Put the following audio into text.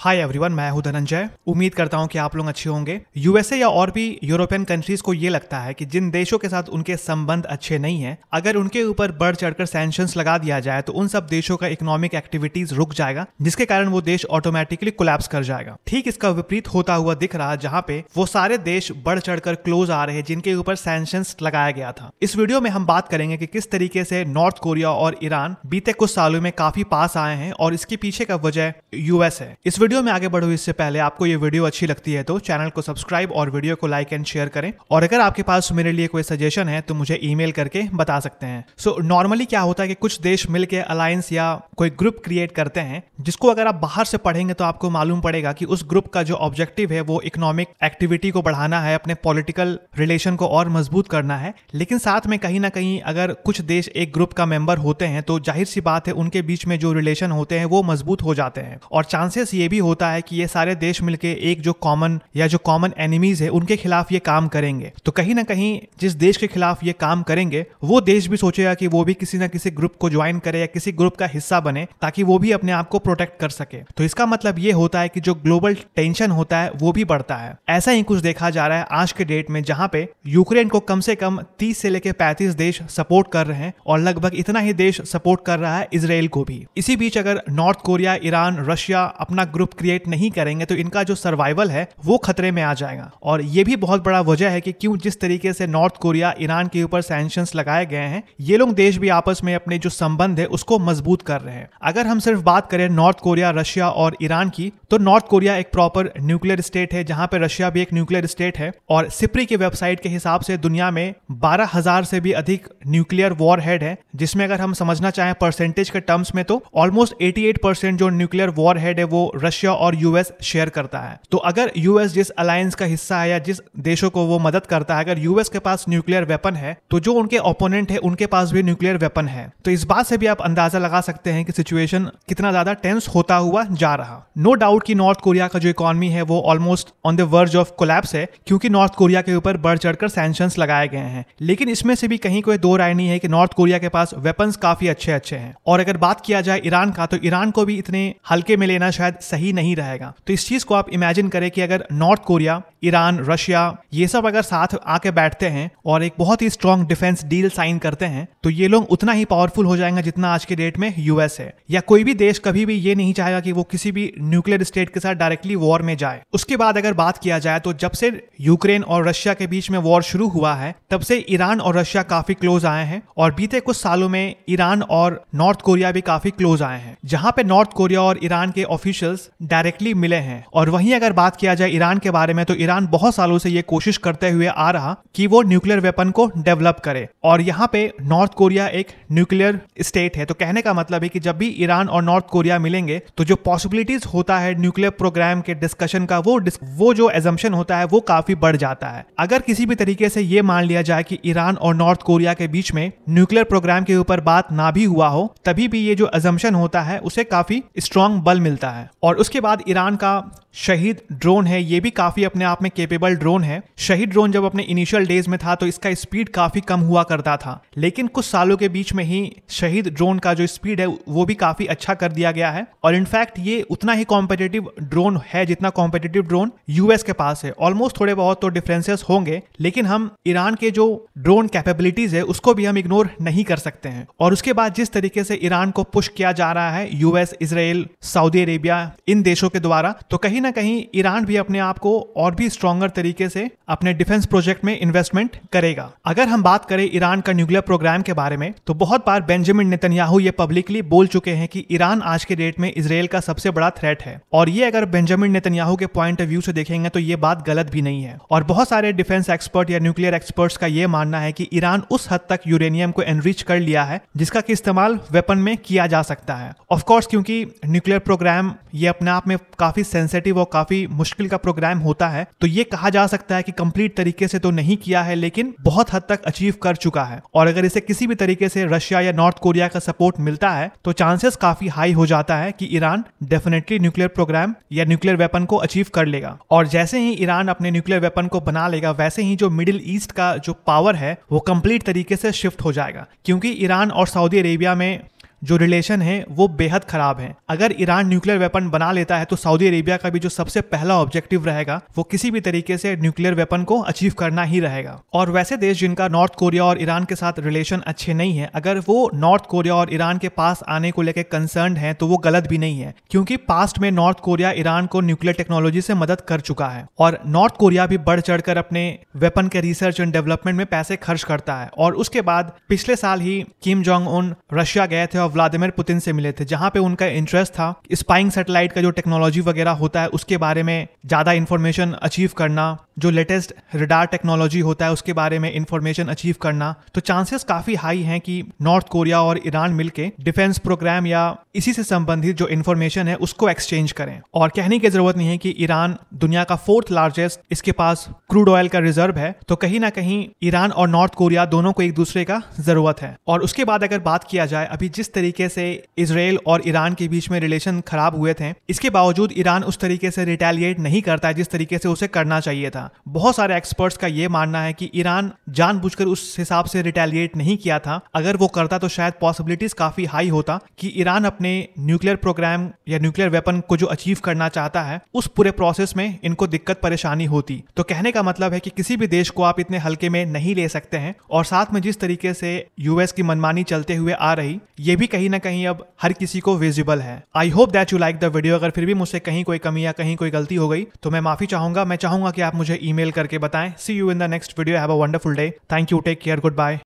hi everyone मैं हूं धनंजय उम्मीद करता हूं कि आप लोग अच्छे होंगे यूएसए या और भी यूरोपियन कंट्रीज को ये लगता है कि जिन देशों के साथ उनके संबंध अच्छे नहीं हैं अगर उनके ऊपर बढ़ चढ़कर सेंशन लगा दिया जाए तो उन सब देशों का इकोनॉमिक एक्टिविटीज रुक जाएगा जिसके कारण वो देश ऑटोमेटिकली कोलैप्स कर जाएगा ठीक इसका विपरीत होता हुआ दिख रहा जहाँ पे वो सारे देश बढ़ चढ़कर क्लोज आ रहे हैं जिनके ऊपर सेंशन लगाया गया था इस वीडियो में हम बात करेंगे कि किस तरीके से नॉर्थ कोरिया और ईरान बीते कुछ सालों में काफी पास आए हैं और इसके पीछे का वजह यूएस है इस वीडियो में आगे बढ़ो इससे पहले आपको ये वीडियो अच्छी लगती है तो चैनल को सब्सक्राइब और वीडियो को लाइक एंड शेयर करें और अगर आपके पास मेरे लिए कोई सजेशन है तो मुझे ईमेल करके बता सकते हैं सो so, नॉर्मली क्या होता है कि कुछ देश मिलकर अलायंस या कोई ग्रुप क्रिएट करते हैं जिसको अगर आप बाहर से पढ़ेंगे तो आपको मालूम पड़ेगा कि उस ग्रुप का जो ऑब्जेक्टिव है वो इकोनॉमिक एक्टिविटी को बढ़ाना है अपने पॉलिटिकल रिलेशन को और मजबूत करना है लेकिन साथ में कहीं ना कहीं अगर कुछ देश एक ग्रुप का मेंबर होते हैं तो जाहिर सी बात है उनके बीच में जो रिलेशन होते हैं वो मजबूत हो जाते हैं और चांसेस ये भी भी होता है कि ये सारे देश मिलके एक जो कॉमन या जो कॉमन एनिमीज है उनके खिलाफ ये काम करेंगे तो कहीं ना कहीं जिस देश के खिलाफ ये काम करेंगे वो देश भी सोचेगा कि वो भी किसी ना किसी ग्रुप को ज्वाइन करे या किसी ग्रुप का हिस्सा बने ताकि वो भी अपने आप को प्रोटेक्ट कर सके तो इसका मतलब ये होता है कि जो ग्लोबल टेंशन होता है वो भी बढ़ता है ऐसा ही कुछ देखा जा रहा है आज के डेट में जहाँ पे यूक्रेन को कम से कम तीस से लेकर पैंतीस देश सपोर्ट कर रहे हैं और लगभग इतना ही देश सपोर्ट कर रहा है इसराइल को भी इसी बीच अगर नॉर्थ कोरिया ईरान रशिया अपना ग्रुप ग्रुप क्रिएट नहीं करेंगे तो इनका जो सर्वाइवल है वो खतरे में आ जाएगा और ये भी बहुत बड़ा वजह है कि क्यों जिस तरीके से नॉर्थ कोरिया ईरान के ऊपर सैंक्शन लगाए गए हैं ये लोग देश भी आपस में अपने जो संबंध है उसको मजबूत कर रहे हैं अगर हम सिर्फ बात करें नॉर्थ कोरिया रशिया और ईरान की तो नॉर्थ कोरिया एक प्रॉपर न्यूक्लियर स्टेट है जहां पर रशिया भी एक न्यूक्लियर स्टेट है और सिप्री की वेबसाइट के हिसाब से दुनिया में बारह हजार से भी अधिक न्यूक्लियर वॉर हेड है जिसमें अगर हम समझना चाहें परसेंटेज के टर्म्स में तो ऑलमोस्ट एटी परसेंट जो न्यूक्लियर वॉर हेड है वो रशिया रशिया और यूएस शेयर करता है तो अगर यूएस जिस अलायंस का हिस्सा है या जिस देशों को वो मदद करता है अगर यूएस के पास न्यूक्लियर वेपन है तो जो उनके ओपोनेंट है उनके पास भी न्यूक्लियर वेपन है तो इस बात से भी आप अंदाजा लगा सकते हैं कि सिचुएशन कितना ज्यादा टेंस होता हुआ जा रहा नो डाउट कि नॉर्थ कोरिया का जो इकोनॉमी है वो almost on the verge of collapse है क्योंकि नॉर्थ कोरिया के ऊपर बढ़ चढ़कर सैंक्शन लगाए गए हैं लेकिन इसमें से भी कहीं कोई दो राय नहीं है कि नॉर्थ कोरिया के पास वेपन्स काफी अच्छे अच्छे हैं और अगर बात किया जाए ईरान का तो ईरान को भी इतने हल्के में लेना शायद सही ही नहीं रहेगा तो इस चीज को आप इमेजिन करें कि अगर नॉर्थ कोरिया ईरान रशिया ये सब अगर साथ आके बैठते हैं और एक बहुत ही स्ट्रॉन्ग डिफेंस डील साइन करते हैं तो ये लोग उतना ही पावरफुल हो जाएंगे जितना आज के डेट में यूएस है या कोई भी देश कभी भी ये नहीं चाहेगा कि वो किसी भी न्यूक्लियर स्टेट के साथ डायरेक्टली वॉर में जाए उसके बाद अगर बात किया जाए तो जब से यूक्रेन और रशिया के बीच में वॉर शुरू हुआ है तब से ईरान और रशिया काफी क्लोज आए हैं और बीते कुछ सालों में ईरान और नॉर्थ कोरिया भी काफी क्लोज आए हैं जहां पे नॉर्थ कोरिया और ईरान के ऑफिशियल्स डायरेक्टली मिले हैं और वहीं अगर बात किया जाए ईरान के बारे में तो ईरान बहुत सालों से ये कोशिश करते हुए आ रहा कि वो न्यूक्लियर वेपन को डेवलप करे और यहाँ पे नॉर्थ कोरिया एक न्यूक्लियर स्टेट है तो कहने का मतलब है कि जब भी ईरान और नॉर्थ कोरिया मिलेंगे तो जो पॉसिबिलिटीज होता है न्यूक्लियर प्रोग्राम के डिस्कशन का वो वो जो एजम्पन होता है वो काफी बढ़ जाता है अगर किसी भी तरीके से ये मान लिया जाए कि ईरान और नॉर्थ कोरिया के बीच में न्यूक्लियर प्रोग्राम के ऊपर बात ना भी हुआ हो तभी भी ये जो एजम्पन होता है उसे काफी स्ट्रांग बल मिलता है और उस उसके बाद ईरान का शहीद ड्रोन है ये भी काफ़ी अपने आप में केपेबल ड्रोन है शहीद ड्रोन जब अपने इनिशियल डेज में था तो इसका स्पीड काफ़ी कम हुआ करता था लेकिन कुछ सालों के बीच में ही शहीद ड्रोन का जो स्पीड है वो भी काफ़ी अच्छा कर दिया गया है और इनफैक्ट ये उतना ही कॉम्पिटेटिव ड्रोन है जितना कॉम्पिटेटिव ड्रोन यूएस के पास है ऑलमोस्ट थोड़े बहुत तो डिफरेंसेस होंगे लेकिन हम ईरान के जो ड्रोन कैपेबिलिटीज है उसको भी हम इग्नोर नहीं कर सकते हैं और उसके बाद जिस तरीके से ईरान को पुश किया जा रहा है यूएस इसराइल सऊदी अरेबिया इन देशों के द्वारा तो कहीं ना ना कहीं ईरान भी अपने आप को और भी स्ट्रॉन्गर तरीके से अपने डिफेंस प्रोजेक्ट में इन्वेस्टमेंट करेगा अगर हम बात करें ईरान का न्यूक्लियर प्रोग्राम के बारे में तो बहुत बार बेंजामिन नेतन्याहू ये पब्लिकली बोल चुके हैं कि ईरान आज के डेट में इसराइल का सबसे बड़ा थ्रेट है और ये अगर बेंजामिन नेतन्याहू के पॉइंट ऑफ व्यू से देखेंगे तो ये बात गलत भी नहीं है और बहुत सारे डिफेंस एक्सपर्ट या न्यूक्लियर एक्सपर्ट्स का ये मानना है कि ईरान उस हद तक यूरेनियम को एनरिच कर लिया है जिसका कि इस्तेमाल वेपन में किया जा सकता है ऑफकोर्स क्योंकि न्यूक्लियर प्रोग्राम ये अपने आप में काफी सेंसेटिव और काफी मुश्किल का प्रोग्राम होता है तो ये कहा जा सकता है कि कंप्लीट तरीके से तो नहीं किया है लेकिन बहुत हद तक अचीव कर चुका है और अगर इसे किसी भी तरीके से रशिया या नॉर्थ कोरिया का सपोर्ट मिलता है तो चांसेस काफी हाई हो जाता है कि ईरान डेफिनेटली न्यूक्लियर प्रोग्राम या न्यूक्लियर वेपन को अचीव कर लेगा और जैसे ही ईरान अपने न्यूक्लियर वेपन को बना लेगा वैसे ही जो मिडिल ईस्ट का जो पावर है वो कंप्लीट तरीके से शिफ्ट हो जाएगा क्योंकि ईरान और सऊदी अरेबिया में जो रिलेशन है वो बेहद खराब है अगर ईरान न्यूक्लियर वेपन बना लेता है तो सऊदी अरेबिया का भी जो सबसे पहला ऑब्जेक्टिव रहेगा वो किसी भी तरीके से न्यूक्लियर वेपन को अचीव करना ही रहेगा और वैसे देश जिनका नॉर्थ कोरिया और ईरान के साथ रिलेशन अच्छे नहीं है अगर वो नॉर्थ कोरिया और ईरान के पास आने को लेकर कंसर्न है तो वो गलत भी नहीं है क्योंकि पास्ट में नॉर्थ कोरिया ईरान को न्यूक्लियर टेक्नोलॉजी से मदद कर चुका है और नॉर्थ कोरिया भी बढ़ चढ़कर अपने वेपन के रिसर्च एंड डेवलपमेंट में पैसे खर्च करता है और उसके बाद पिछले साल ही किम जोंग उन रशिया गए थे और व्लादिमिर पुतिन से मिले थे जहां पे उनका इंटरेस्ट था स्पाइंग सैटेलाइट का जो टेक्नोलॉजी वगैरह होता है उसके बारे में ज़्यादा इन्फॉर्मेशन अचीव करना जो लेटेस्ट रिडार टेक्नोलॉजी होता है उसके बारे में इन्फॉर्मेशन अचीव करना तो चांसेस काफ़ी हाई हैं कि नॉर्थ कोरिया और ईरान मिलकर डिफेंस प्रोग्राम या इसी से संबंधित जो इन्फॉर्मेशन है उसको एक्सचेंज करें और कहने की ज़रूरत नहीं है कि ईरान दुनिया का फोर्थ लार्जेस्ट इसके पास क्रूड ऑयल का रिजर्व है तो कहीं ना कहीं ईरान और नॉर्थ कोरिया दोनों को एक दूसरे का ज़रूरत है और उसके बाद अगर बात किया जाए अभी जिस तरीके से इसराइल और ईरान के बीच में रिलेशन खराब हुए थे इसके बावजूद ईरान उस तरीके से रिटेलिएट नहीं करता है जिस तरीके से उसे करना चाहिए था बहुत सारे एक्सपर्ट्स का ये मानना है कि ईरान जानबूझकर उस हिसाब से रिटेलिएट नहीं किया था अगर वो करता तो शायद पॉसिबिलिटीज काफी हाई होता कि ईरान अपने न्यूक्लियर प्रोग्राम या न्यूक्लियर वेपन को जो अचीव करना चाहता है उस पूरे प्रोसेस में इनको दिक्कत परेशानी होती तो कहने का मतलब है कि किसी भी देश को आप इतने हल्के में नहीं ले सकते हैं और साथ में जिस तरीके से यूएस की मनमानी चलते हुए आ रही ये भी कहीं ना कहीं अब हर किसी को विजिबल है I hope that you like the video अगर फिर भी मुझसे कहीं कोई कमी या कहीं कोई गलती हो गई तो मैं माफी चाहूंगा मैं चाहूंगा कि आप मुझे ईमेल करके बताएं see you in the next video have a wonderful day thank you take care good bye